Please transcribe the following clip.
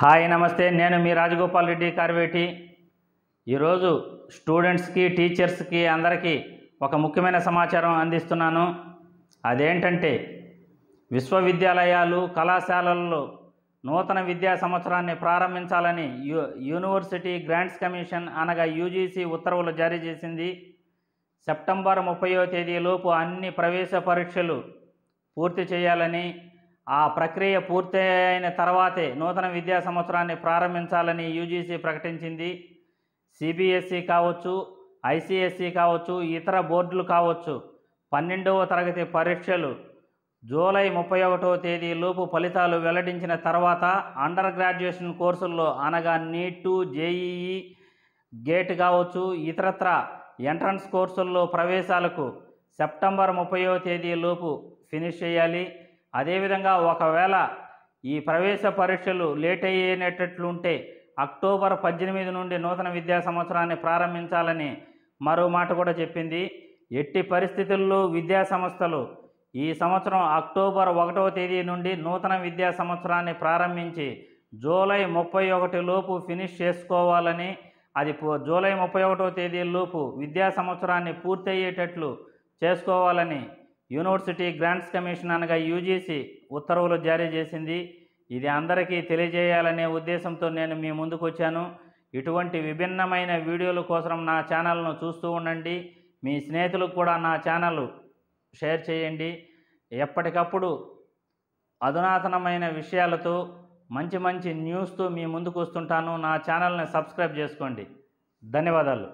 hi నమస్తే నేను మీ రాజగోపాల్ రెడ్డి కార్వేటి ఈరోజు స్టూడెంట్స్కి టీచర్స్కి అందరికీ ఒక ముఖ్యమైన సమాచారం అందిస్తున్నాను అదేంటంటే విశ్వవిద్యాలయాలు కళాశాలల్లో నూతన విద్యా సంవత్సరాన్ని ప్రారంభించాలని యూ యూనివర్సిటీ గ్రాంట్స్ కమిషన్ అనగా యూజీసీ ఉత్తర్వులు జారీ చేసింది సెప్టెంబర్ ముప్పయో తేదీలోపు అన్ని ప్రవేశ పరీక్షలు పూర్తి చేయాలని ఆ ప్రక్రియ పూర్తయిన తర్వాతే నూతన విద్యా సంవత్సరాన్ని ప్రారంభించాలని యూజీసీ ప్రకటించింది సిబిఎస్ఈ కావచ్చు ఐసిఎస్ఈ కావచ్చు ఇతర బోర్డులు కావచ్చు పన్నెండవ తరగతి పరీక్షలు జూలై ముప్పై ఒకటో లోపు ఫలితాలు వెల్లడించిన తర్వాత అండర్ గ్రాడ్యుయేషన్ కోర్సుల్లో అనగా నీటు జేఈఈ గేట్ కావచ్చు ఇతరత్ర ఎంట్రన్స్ కోర్సుల్లో ప్రవేశాలకు సెప్టెంబర్ ముప్పయో లోపు ఫినిష్ చేయాలి అదేవిధంగా ఒకవేళ ఈ ప్రవేశ పరీక్షలు లేట్ అయ్యేటట్లుంటే అక్టోబర్ పద్దెనిమిది నుండి నూతన విద్యా సంవత్సరాన్ని ప్రారంభించాలని మరో మాట కూడా చెప్పింది ఎట్టి పరిస్థితుల్లో విద్యా సంస్థలు ఈ సంవత్సరం అక్టోబర్ ఒకటవ తేదీ నుండి నూతన విద్యా సంవత్సరాన్ని ప్రారంభించి జూలై ముప్పై ఒకటి లోపు ఫినిష్ చేసుకోవాలని అది జూలై ముప్పై ఒకటవ తేదీ లోపు విద్యా సంవత్సరాన్ని పూర్తయ్యేటట్లు చేసుకోవాలని యూనివర్సిటీ గ్రాంట్స్ కమిషన్ అనగా యూజీసీ ఉత్తర్వులు జారీ చేసింది ఇది అందరికీ తెలియజేయాలనే ఉద్దేశంతో నేను మీ ముందుకు వచ్చాను ఇటువంటి విభిన్నమైన వీడియోల కోసం నా ఛానల్ను చూస్తూ ఉండండి మీ స్నేహితులకు కూడా నా ఛానల్ షేర్ చేయండి ఎప్పటికప్పుడు అధునాతనమైన విషయాలతో మంచి మంచి న్యూస్తో మీ ముందుకు వస్తుంటాను నా ఛానల్ని సబ్స్క్రైబ్ చేసుకోండి ధన్యవాదాలు